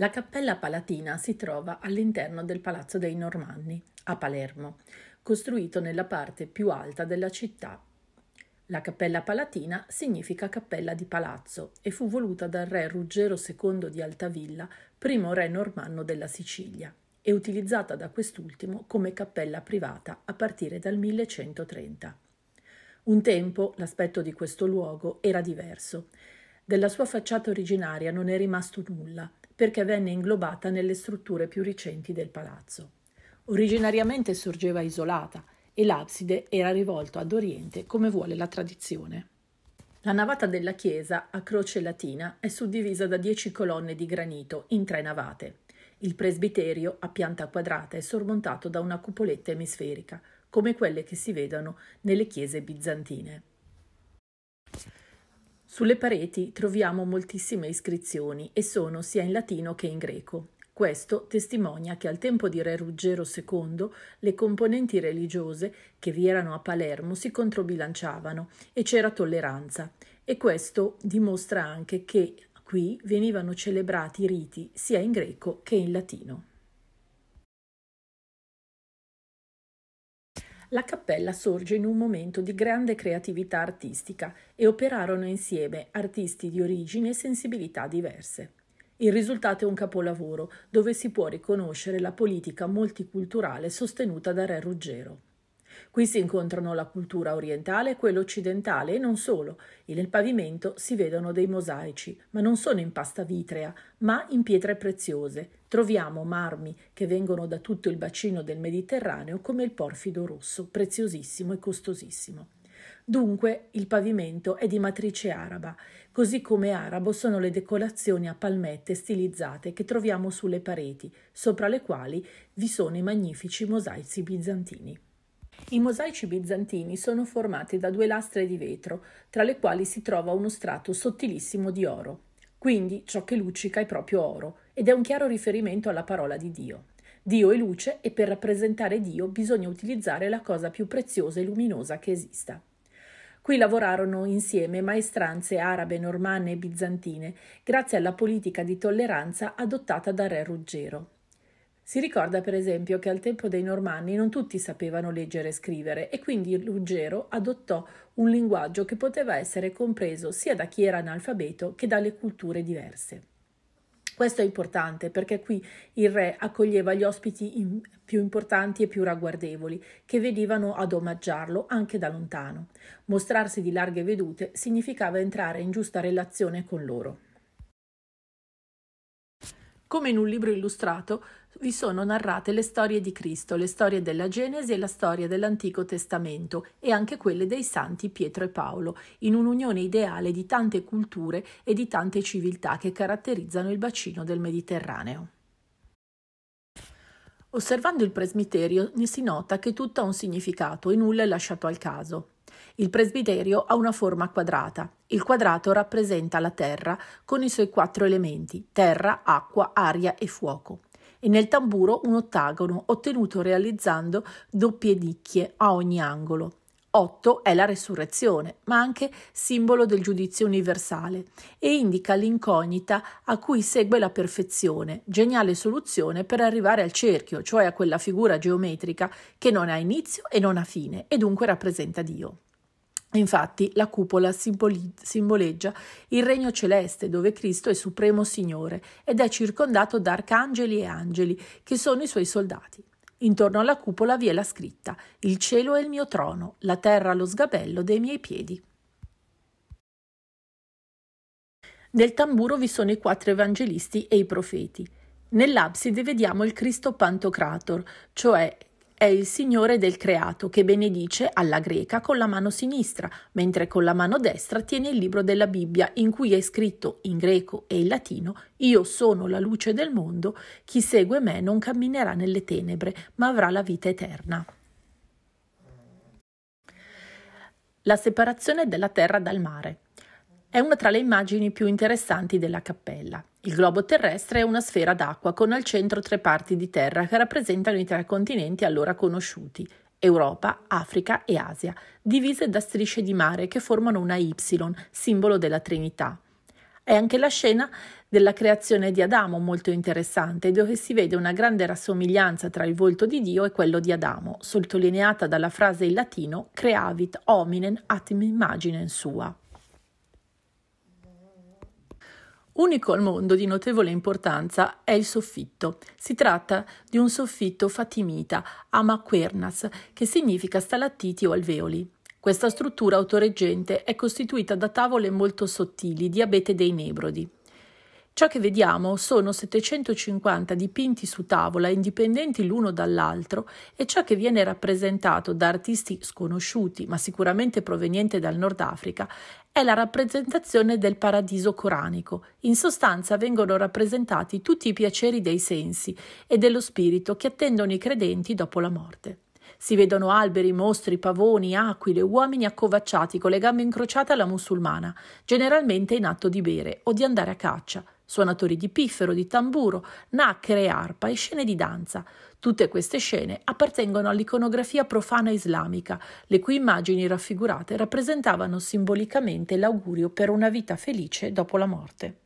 La cappella palatina si trova all'interno del Palazzo dei Normanni, a Palermo, costruito nella parte più alta della città. La cappella palatina significa cappella di palazzo e fu voluta dal re Ruggero II di Altavilla, primo re normanno della Sicilia, e utilizzata da quest'ultimo come cappella privata a partire dal 1130. Un tempo l'aspetto di questo luogo era diverso. Della sua facciata originaria non è rimasto nulla perché venne inglobata nelle strutture più recenti del palazzo. Originariamente sorgeva isolata e l'abside era rivolto ad oriente come vuole la tradizione. La navata della chiesa, a croce latina, è suddivisa da dieci colonne di granito in tre navate. Il presbiterio, a pianta quadrata, è sormontato da una cupoletta emisferica, come quelle che si vedono nelle chiese bizantine. Sulle pareti troviamo moltissime iscrizioni e sono sia in latino che in greco. Questo testimonia che al tempo di Re Ruggero II le componenti religiose che vi erano a Palermo si controbilanciavano e c'era tolleranza e questo dimostra anche che qui venivano celebrati riti sia in greco che in latino. La cappella sorge in un momento di grande creatività artistica e operarono insieme artisti di origini e sensibilità diverse. Il risultato è un capolavoro dove si può riconoscere la politica multiculturale sostenuta da Re Ruggero. Qui si incontrano la cultura orientale e quella occidentale e non solo. E nel pavimento si vedono dei mosaici, ma non sono in pasta vitrea, ma in pietre preziose. Troviamo marmi che vengono da tutto il bacino del Mediterraneo come il porfido rosso, preziosissimo e costosissimo. Dunque il pavimento è di matrice araba, così come arabo sono le decorazioni a palmette stilizzate che troviamo sulle pareti, sopra le quali vi sono i magnifici mosaici bizantini. I mosaici bizantini sono formati da due lastre di vetro, tra le quali si trova uno strato sottilissimo di oro. Quindi ciò che luccica è proprio oro, ed è un chiaro riferimento alla parola di Dio. Dio è luce e per rappresentare Dio bisogna utilizzare la cosa più preziosa e luminosa che esista. Qui lavorarono insieme maestranze arabe, normanne e bizantine, grazie alla politica di tolleranza adottata da Re Ruggero. Si ricorda per esempio che al tempo dei Normanni non tutti sapevano leggere e scrivere e quindi Ruggero adottò un linguaggio che poteva essere compreso sia da chi era analfabeto che dalle culture diverse. Questo è importante perché qui il re accoglieva gli ospiti più importanti e più ragguardevoli, che venivano ad omaggiarlo anche da lontano. Mostrarsi di larghe vedute significava entrare in giusta relazione con loro. Come in un libro illustrato, vi sono narrate le storie di Cristo, le storie della Genesi e la storia dell'Antico Testamento e anche quelle dei santi Pietro e Paolo, in un'unione ideale di tante culture e di tante civiltà che caratterizzano il bacino del Mediterraneo. Osservando il presbiterio si nota che tutto ha un significato e nulla è lasciato al caso. Il presbiterio ha una forma quadrata. Il quadrato rappresenta la terra con i suoi quattro elementi terra, acqua, aria e fuoco e nel tamburo un ottagono ottenuto realizzando doppie nicchie a ogni angolo. 8 è la resurrezione, ma anche simbolo del giudizio universale, e indica l'incognita a cui segue la perfezione, geniale soluzione per arrivare al cerchio, cioè a quella figura geometrica che non ha inizio e non ha fine, e dunque rappresenta Dio. Infatti la cupola simboli- simboleggia il regno celeste dove Cristo è supremo Signore ed è circondato da arcangeli e angeli che sono i suoi soldati. Intorno alla cupola vi è la scritta Il cielo è il mio trono, la terra lo sgabello dei miei piedi. Nel tamburo vi sono i quattro evangelisti e i profeti. Nell'abside vediamo il Cristo Pantocrator, cioè è il Signore del creato che benedice alla greca con la mano sinistra, mentre con la mano destra tiene il libro della Bibbia in cui è scritto in greco e in latino Io sono la luce del mondo, chi segue me non camminerà nelle tenebre, ma avrà la vita eterna. La separazione della terra dal mare. È una tra le immagini più interessanti della cappella. Il globo terrestre è una sfera d'acqua con al centro tre parti di terra che rappresentano i tre continenti allora conosciuti, Europa, Africa e Asia, divise da strisce di mare che formano una Y, simbolo della Trinità. È anche la scena della creazione di Adamo molto interessante, dove si vede una grande rassomiglianza tra il volto di Dio e quello di Adamo, sottolineata dalla frase in latino creavit hominem ad imaginem sua. Unico al mondo di notevole importanza è il soffitto. Si tratta di un soffitto fatimita, amaquernas, che significa stalattiti o alveoli. Questa struttura autoreggente è costituita da tavole molto sottili diabete dei nebrodi. Ciò che vediamo sono 750 dipinti su tavola indipendenti l'uno dall'altro e ciò che viene rappresentato da artisti sconosciuti, ma sicuramente provenienti dal Nord Africa, è la rappresentazione del paradiso coranico. In sostanza vengono rappresentati tutti i piaceri dei sensi e dello spirito che attendono i credenti dopo la morte. Si vedono alberi, mostri, pavoni, aquile, uomini accovacciati con le gambe incrociate alla musulmana, generalmente in atto di bere o di andare a caccia suonatori di piffero, di tamburo, nacchere, arpa e scene di danza. Tutte queste scene appartengono all'iconografia profana islamica, le cui immagini raffigurate rappresentavano simbolicamente l'augurio per una vita felice dopo la morte.